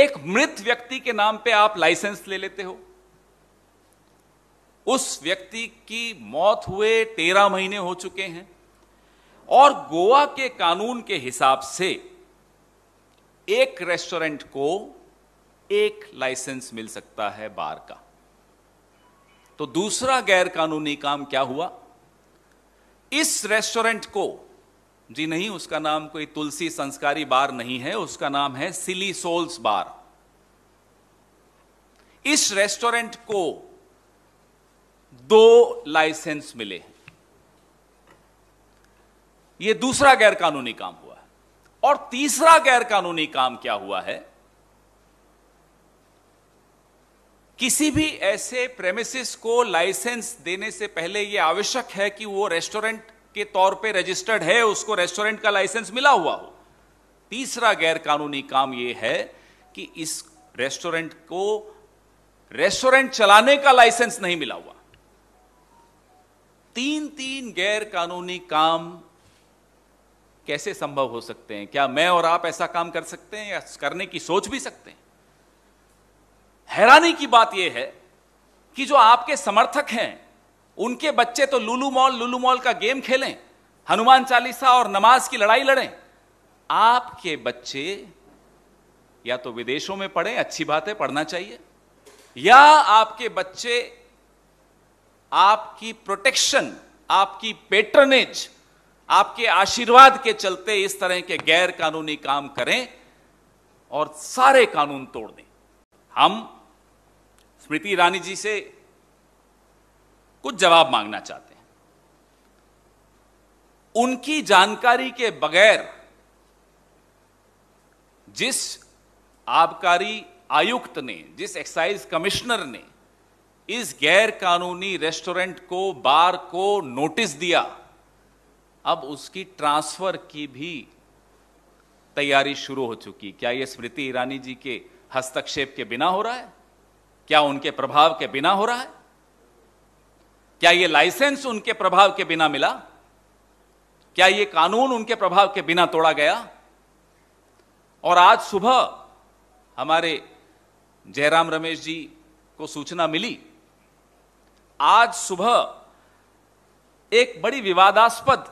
एक मृत व्यक्ति के नाम पे आप लाइसेंस ले लेते हो उस व्यक्ति की मौत हुए तेरह महीने हो चुके हैं और गोवा के कानून के हिसाब से एक रेस्टोरेंट को एक लाइसेंस मिल सकता है बार का तो दूसरा गैर कानूनी काम क्या हुआ इस रेस्टोरेंट को जी नहीं उसका नाम कोई तुलसी संस्कारी बार नहीं है उसका नाम है सिली सोल्स बार इस रेस्टोरेंट को दो लाइसेंस मिले हैं यह दूसरा गैरकानूनी काम हुआ है और तीसरा गैरकानूनी काम क्या हुआ है किसी भी ऐसे प्रेमिसिस को लाइसेंस देने से पहले यह आवश्यक है कि वो रेस्टोरेंट के तौर पे रजिस्टर्ड है उसको रेस्टोरेंट का लाइसेंस मिला हुआ हो तीसरा गैर कानूनी काम यह है कि इस रेस्टोरेंट को रेस्टोरेंट चलाने का लाइसेंस नहीं मिला हुआ तीन तीन गैर कानूनी काम कैसे संभव हो सकते हैं क्या मैं और आप ऐसा काम कर सकते हैं या करने की सोच भी सकते हैं हैरानी की बात यह है कि जो आपके समर्थक हैं उनके बच्चे तो लुलू मॉल लुलू मॉल का गेम खेलें हनुमान चालीसा और नमाज की लड़ाई लड़ें आपके बच्चे या तो विदेशों में पढ़ें अच्छी बात है पढ़ना चाहिए या आपके बच्चे आपकी प्रोटेक्शन आपकी पेट्रनेज आपके आशीर्वाद के चलते इस तरह के गैर कानूनी काम करें और सारे कानून तोड़ दें हम स्मृति ईरानी जी से कुछ जवाब मांगना चाहते हैं उनकी जानकारी के बगैर जिस आबकारी आयुक्त ने जिस एक्साइज कमिश्नर ने इस गैर कानूनी रेस्टोरेंट को बार को नोटिस दिया अब उसकी ट्रांसफर की भी तैयारी शुरू हो चुकी क्या यह स्मृति ईरानी जी के हस्तक्षेप के बिना हो रहा है क्या उनके प्रभाव के बिना हो रहा है क्या ये लाइसेंस उनके प्रभाव के बिना मिला क्या यह कानून उनके प्रभाव के बिना तोड़ा गया और आज सुबह हमारे जयराम रमेश जी को सूचना मिली आज सुबह एक बड़ी विवादास्पद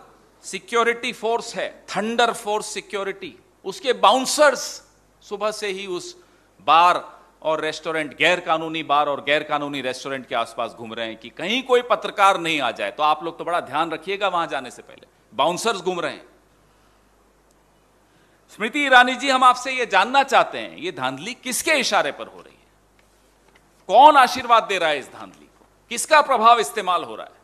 सिक्योरिटी फोर्स है थंडर फोर्स सिक्योरिटी उसके बाउंसर्स सुबह से ही उस बार और रेस्टोरेंट गैर कानूनी बार और गैर कानूनी रेस्टोरेंट के आसपास घूम रहे हैं कि कहीं कोई पत्रकार नहीं आ जाए तो आप लोग तो बड़ा ध्यान रखिएगा वहां जाने से पहले बाउंसर्स घूम रहे हैं स्मृति ईरानी जी हम आपसे यह जानना चाहते हैं ये धांधली किसके इशारे पर हो रही है कौन आशीर्वाद दे रहा है इस धांधली को किसका प्रभाव इस्तेमाल हो रहा है